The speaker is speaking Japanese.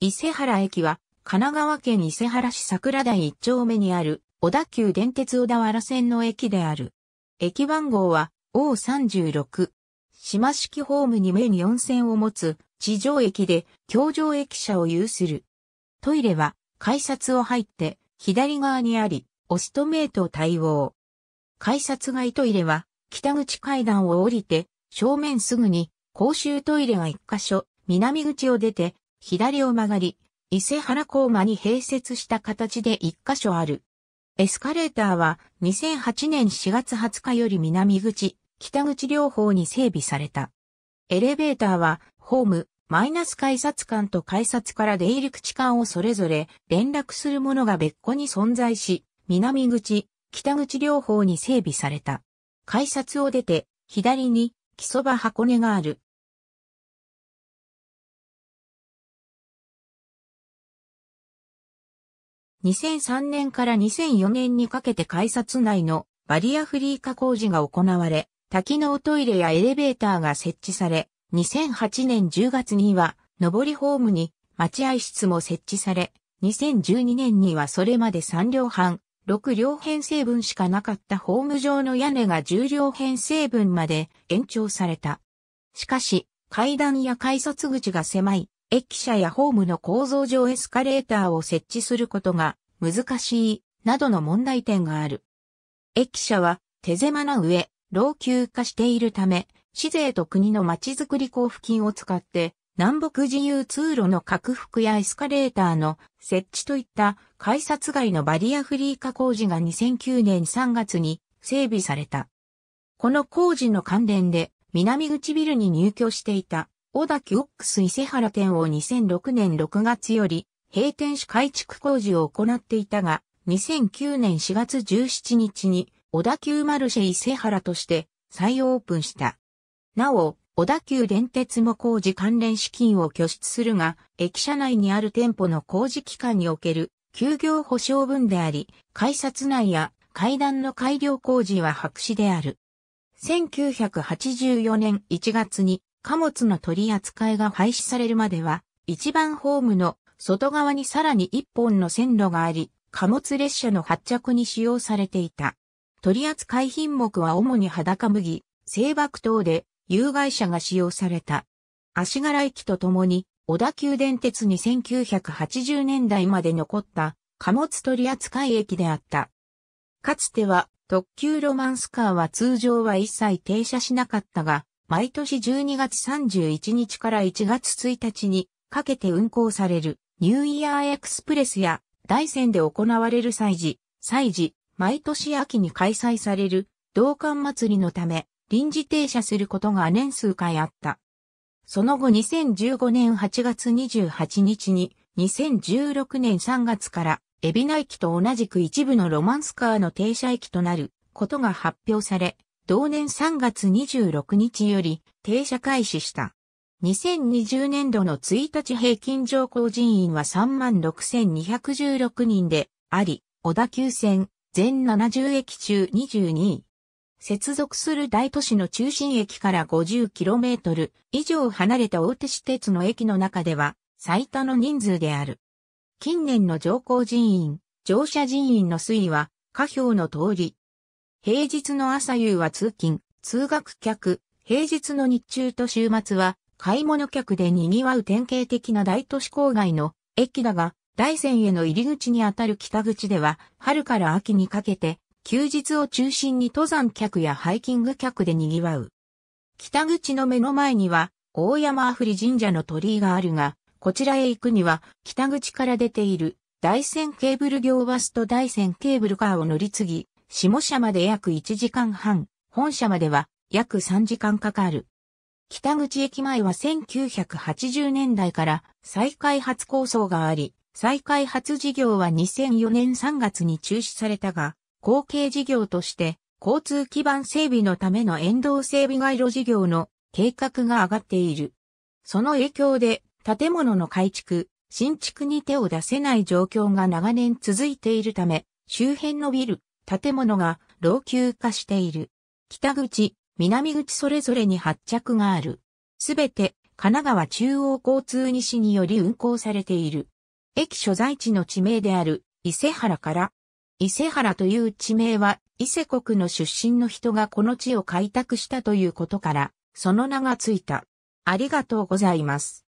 伊勢原駅は、神奈川県伊勢原市桜台一丁目にある、小田急電鉄小田原線の駅である。駅番号は、O36。島式ホームに面4線を持つ、地上駅で、京上駅舎を有する。トイレは、改札を入って、左側にあり、オストメイト対応。改札外トイレは、北口階段を降りて、正面すぐに、公衆トイレが1箇所、南口を出て、左を曲がり、伊勢原高間に併設した形で一箇所ある。エスカレーターは2008年4月20日より南口、北口両方に整備された。エレベーターはホーム、マイナス改札間と改札から出入り口間をそれぞれ連絡するものが別個に存在し、南口、北口両方に整備された。改札を出て、左に、木そば箱根がある。2003年から2004年にかけて改札内のバリアフリー化工事が行われ、多機能トイレやエレベーターが設置され、2008年10月には、上りホームに待合室も設置され、2012年にはそれまで3両半、6両編成分しかなかったホーム上の屋根が10両編成分まで延長された。しかし、階段や改札口が狭い駅舎やホームの構造上エスカレーターを設置することが難しい、などの問題点がある。駅舎は手狭な上、老朽化しているため、市税と国のまちづくり交付金を使って、南北自由通路の拡幅やエスカレーターの設置といった改札外のバリアフリー化工事が2009年3月に整備された。この工事の関連で南口ビルに入居していた小田急オックス伊勢原店を2006年6月より閉店し改築工事を行っていたが、2009年4月17日に小田急マルシェ伊勢原として再オープンした。なお、小田急電鉄も工事関連資金を拠出するが、駅舎内にある店舗の工事期間における休業保証分であり、改札内や階段の改良工事は白紙である。1984年1月に貨物の取り扱いが廃止されるまでは、一番ホームの外側にさらに一本の線路があり、貨物列車の発着に使用されていた。取り扱い品目は主に裸麦、製爆等で有害者が使用された。足柄駅とともに、小田急電鉄に1980年代まで残った貨物取扱い駅であった。かつては特急ロマンスカーは通常は一切停車しなかったが、毎年12月31日から1月1日にかけて運行されるニューイヤーエクスプレスや大山で行われる祭事、祭事、毎年秋に開催される同館祭りのため臨時停車することが年数回あった。その後2015年8月28日に2016年3月から海老名駅と同じく一部のロマンスカーの停車駅となることが発表され、同年3月26日より停車開始した。2020年度の1日平均乗降人員は36,216人であり、小田急線全70駅中22位。接続する大都市の中心駅から 50km 以上離れた大手私鉄の駅の中では最多の人数である。近年の乗降人員、乗車人員の推移は、下表の通り、平日の朝夕は通勤、通学客、平日の日中と週末は買い物客で賑わう典型的な大都市郊外の駅だが、大山への入り口にあたる北口では、春から秋にかけて、休日を中心に登山客やハイキング客で賑わう。北口の目の前には、大山あふり神社の鳥居があるが、こちらへ行くには、北口から出ている、大山ケーブル行バスと大山ケーブルカーを乗り継ぎ、下社まで約1時間半、本社までは約3時間かかる。北口駅前は1980年代から再開発構想があり、再開発事業は2004年3月に中止されたが、後継事業として交通基盤整備のための沿道整備街路事業の計画が上がっている。その影響で建物の改築、新築に手を出せない状況が長年続いているため、周辺のビル、建物が老朽化している。北口、南口それぞれに発着がある。すべて神奈川中央交通西により運行されている。駅所在地の地名である伊勢原から、伊勢原という地名は伊勢国の出身の人がこの地を開拓したということから、その名がついた。ありがとうございます。